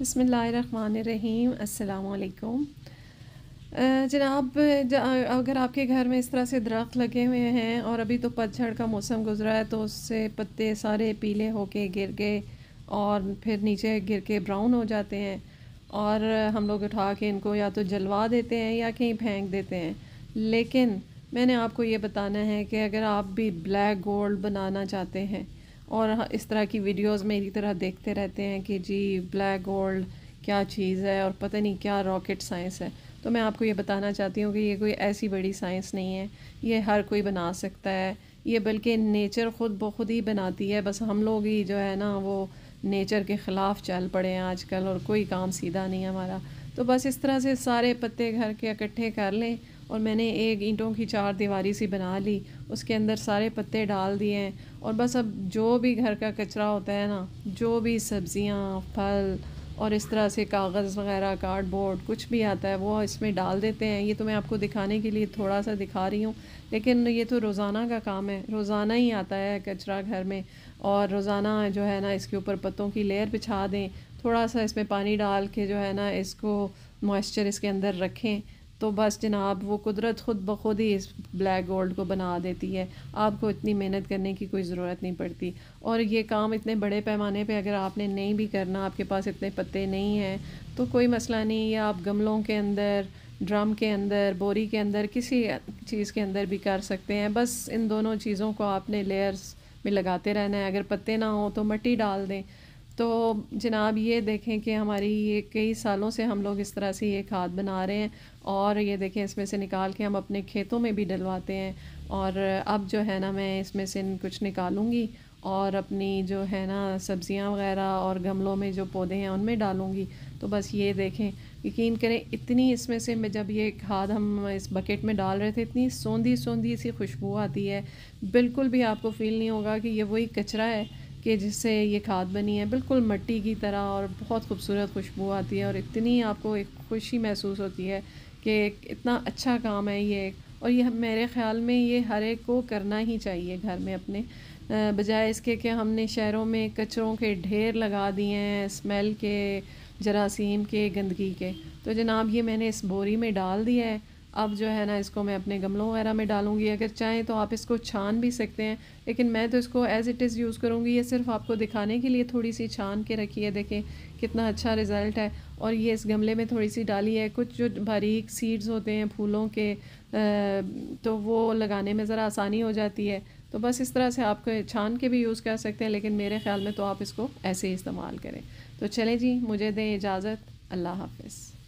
बसमीम अल्लाम जनाब अगर आपके घर में इस तरह से दरख्त लगे हुए हैं और अभी तो पतझड़ का मौसम गुजरा है तो उससे पत्ते सारे पीले होके गिर गए और फिर नीचे गिर के ब्राउन हो जाते हैं और हम लोग उठा के इनको या तो जलवा देते हैं या कहीं फेंक देते हैं लेकिन मैंने आपको ये बताना है कि अगर आप भी ब्लैक गोल्ड बनाना चाहते हैं और इस तरह की वीडियोस मेरी तरह देखते रहते हैं कि जी ब्लैक गोल्ड क्या चीज़ है और पता नहीं क्या रॉकेट साइंस है तो मैं आपको ये बताना चाहती हूँ कि ये कोई ऐसी बड़ी साइंस नहीं है ये हर कोई बना सकता है ये बल्कि नेचर ख़ुद ब खुद ही बनाती है बस हम लोग ही जो है ना वो नेचर के ख़िलाफ़ चल पड़े हैं आजकल और कोई काम सीधा नहीं है हमारा तो बस इस तरह से सारे पत्ते घर के इकट्ठे कर लें और मैंने एक ईंटों की चार दीवारी सी बना ली उसके अंदर सारे पत्ते डाल दिए हैं और बस अब जो भी घर का कचरा होता है ना जो भी सब्ज़ियाँ फल और इस तरह से कागज़ वगैरह कार्डबोर्ड कुछ भी आता है वो इसमें डाल देते हैं ये तो मैं आपको दिखाने के लिए थोड़ा सा दिखा रही हूँ लेकिन ये तो रोज़ाना का काम है रोज़ाना ही आता है कचरा घर में और रोज़ाना जो है ना इसके ऊपर पत्तों की लेयर बिछा दें थोड़ा सा इसमें पानी डाल के जो है ना इसको मॉइस्चर इसके अंदर रखें तो बस जनाब वो कुदरत ख़ुद ब खुद ही इस ब्लैक गोल्ड को बना देती है आपको इतनी मेहनत करने की कोई ज़रूरत नहीं पड़ती और ये काम इतने बड़े पैमाने पे अगर आपने नहीं भी करना आपके पास इतने पत्ते नहीं हैं तो कोई मसला नहीं है आप गमलों के अंदर ड्रम के अंदर बोरी के अंदर किसी चीज़ के अंदर भी कर सकते हैं बस इन दोनों चीज़ों को आपने लेयर्स में लगाते रहना है अगर पत्ते ना हों तो मट्टी डाल दें तो जनाब ये देखें कि हमारी ये कई सालों से हम लोग इस तरह से ये खाद बना रहे हैं और ये देखें इसमें से निकाल के हम अपने खेतों में भी डलवाते हैं और अब जो है ना मैं इसमें से कुछ निकालूँगी और अपनी जो है ना सब्ज़ियाँ वगैरह और गमलों में जो पौधे हैं उनमें डालूँगी तो बस ये देखें यकीन करें इतनी इसमें से मैं जब ये खाद हम इस बकेट में डाल रहे थे इतनी सौंधी सौंधी सी खुशबू आती है बिल्कुल भी आपको फील नहीं होगा कि ये वही कचरा है कि जिससे ये खाद बनी है बिल्कुल मट्टी की तरह और बहुत खूबसूरत खुशबू आती है और इतनी आपको एक खुशी महसूस होती है कि इतना अच्छा काम है ये और ये मेरे ख़्याल में ये हर एक को करना ही चाहिए घर में अपने बजाय इसके कि हमने शहरों में कचरों के ढेर लगा दिए हैं स्मेल के जरासीम के गंदगी के तो जनाब ये मैंने इस बोरी में डाल दिया है अब जो है ना इसको मैं अपने गमलों वगैरह में डालूंगी अगर चाहें तो आप इसको छान भी सकते हैं लेकिन मैं तो इसको एज़ इट इज़ यूज़ करूँगी ये सिर्फ आपको दिखाने के लिए थोड़ी सी छान के रखी है देखें कितना अच्छा रिज़ल्ट है और ये इस गमले में थोड़ी सी डाली है कुछ जो बारीक सीड्स होते हैं फूलों के तो वो लगाने में ज़रा आसानी हो जाती है तो बस इस तरह से आप छान के भी यूज़ कर सकते हैं लेकिन मेरे ख्याल में तो आप इसको ऐसे ही इस्तेमाल करें तो चलें जी मुझे दें इजाज़त अल्लाह हाफिज़